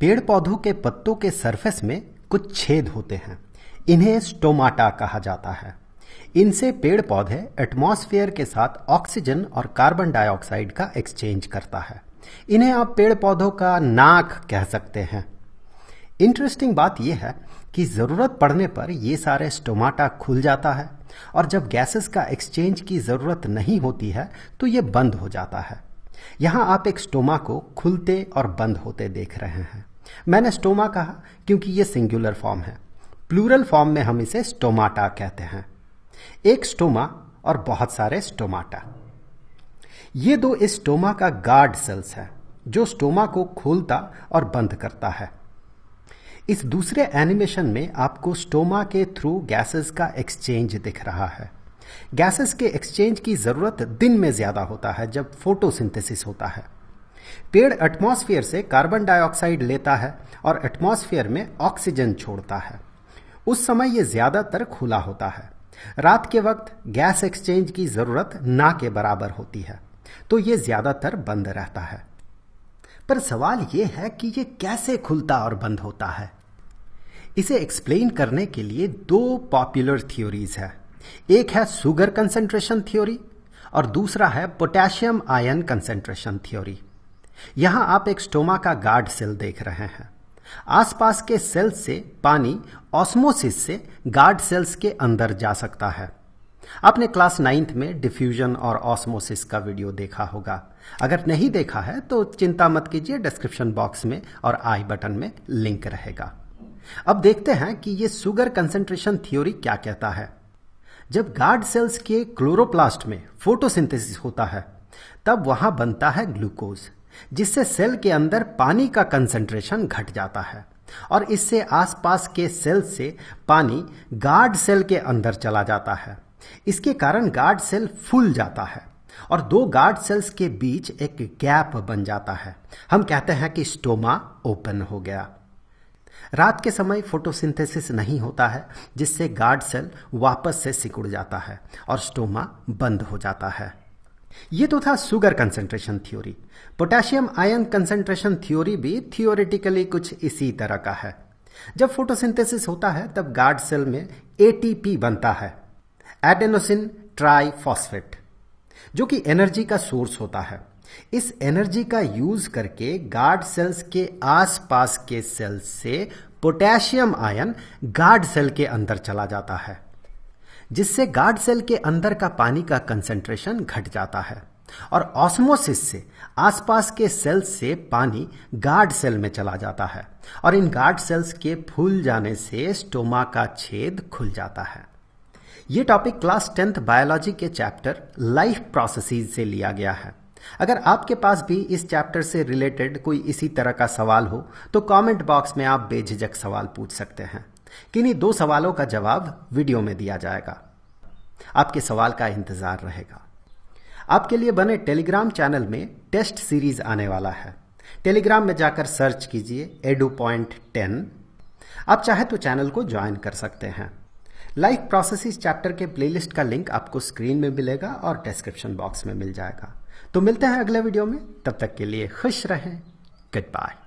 पेड़ पौधों के पत्तों के सरफेस में कुछ छेद होते हैं इन्हें स्टोमाटा कहा जाता है इनसे पेड़ पौधे एटमॉस्फेयर के साथ ऑक्सीजन और कार्बन डाइऑक्साइड का एक्सचेंज करता है इन्हें आप पेड़ पौधों का नाक कह सकते हैं इंटरेस्टिंग बात यह है कि जरूरत पड़ने पर ये सारे स्टोमाटा खुल जाता है और जब गैसेस का एक्सचेंज की जरूरत नहीं होती है तो ये बंद हो जाता है यहां आप एक स्टोमा को खुलते और बंद होते देख रहे हैं मैंने स्टोमा कहा क्योंकि ये सिंगुलर फॉर्म है प्लूरल फॉर्म में हम इसे स्टोमाटा कहते हैं एक स्टोमा और बहुत सारे स्टोमाटा ये दो इस स्टोमा का गार्ड सेल्स है जो स्टोमा को खोलता और बंद करता है इस दूसरे एनिमेशन में आपको स्टोमा के थ्रू गैसेस का एक्सचेंज दिख रहा है गैसेस के एक्सचेंज की जरूरत दिन में ज्यादा होता है जब फोटोसिंथेसिस होता है पेड़ एटमॉस्फेयर से कार्बन डाइऑक्साइड लेता है और एटमॉस्फेयर में ऑक्सीजन छोड़ता है उस समय यह ज्यादातर खुला होता है रात के वक्त गैस एक्सचेंज की जरूरत ना के बराबर होती है तो यह ज्यादातर बंद रहता है पर सवाल यह है कि यह कैसे खुलता और बंद होता है इसे एक्सप्लेन करने के लिए दो पॉपुलर थ्योरीज है एक है सुगर कंसेंट्रेशन थ्योरी और दूसरा है पोटेशियम आयन कंसेंट्रेशन थ्योरी यहां आप एक स्टोमा का गार्ड सेल देख रहे हैं आसपास के सेल्स से पानी ऑस्मोसिस से गार्ड सेल्स के अंदर जा सकता है आपने क्लास नाइन्थ में डिफ्यूजन और ऑस्मोसिस का वीडियो देखा होगा अगर नहीं देखा है तो चिंता मत कीजिए डिस्क्रिप्शन बॉक्स में और आई बटन में लिंक रहेगा अब देखते हैं कि ये सुगर कंसेंट्रेशन थ्योरी क्या कहता है जब गार्ड सेल्स के क्लोरोप्लास्ट में फोटोसिंथेसिस होता है तब वहां बनता है ग्लूकोज जिससे सेल के अंदर पानी का कंसंट्रेशन घट जाता है और इससे आसपास के सेल से पानी गार्ड सेल के अंदर चला जाता है इसके कारण गार्ड सेल फूल जाता है और दो गार्ड सेल्स के बीच एक गैप बन जाता है हम कहते हैं कि स्टोमा ओपन हो गया रात के समय फोटोसिंथेसिस नहीं होता है जिससे गार्ड सेल वापस से सिकुड़ जाता है और स्टोमा बंद हो जाता है ये तो था sugar concentration theory potassium ion concentration theory भी थियोरिटिकली कुछ इसी तरह का है जब फोटोसिंथेसिस होता है तब गार्ड सेल में एटीपी बनता है एडेनोसिन ट्राइफॉस्फेट जो कि एनर्जी का सोर्स होता है इस एनर्जी का यूज करके गार्ड सेल्स के आसपास के सेल्स से पोटेशियम आयन गार्ड सेल के अंदर चला जाता है जिससे गार्ड सेल के अंदर का पानी का कंसेंट्रेशन घट जाता है और ऑस्मोसिस से आसपास के सेल्स से पानी गार्ड सेल में चला जाता है और इन गार्ड सेल्स के फूल जाने से स्टोमा का छेद खुल जाता है ये टॉपिक क्लास टेंथ बायोलॉजी के चैप्टर लाइफ प्रोसेसेस से लिया गया है अगर आपके पास भी इस चैप्टर से रिलेटेड कोई इसी तरह का सवाल हो तो कमेंट बॉक्स में आप बेझिझक सवाल पूछ सकते हैं किन्हीं दो सवालों का जवाब वीडियो में दिया जाएगा आपके सवाल का इंतजार रहेगा आपके लिए बने टेलीग्राम चैनल में टेस्ट सीरीज आने वाला है टेलीग्राम में जाकर सर्च कीजिए एडू पॉइंट टेन आप चाहे तो चैनल को ज्वाइन कर सकते हैं लाइफ प्रोसेस चैप्टर के प्लेलिस्ट का लिंक आपको स्क्रीन में मिलेगा और डिस्क्रिप्शन बॉक्स में मिल जाएगा तो मिलते हैं अगले वीडियो में तब तक के लिए खुश रहें गुड बाय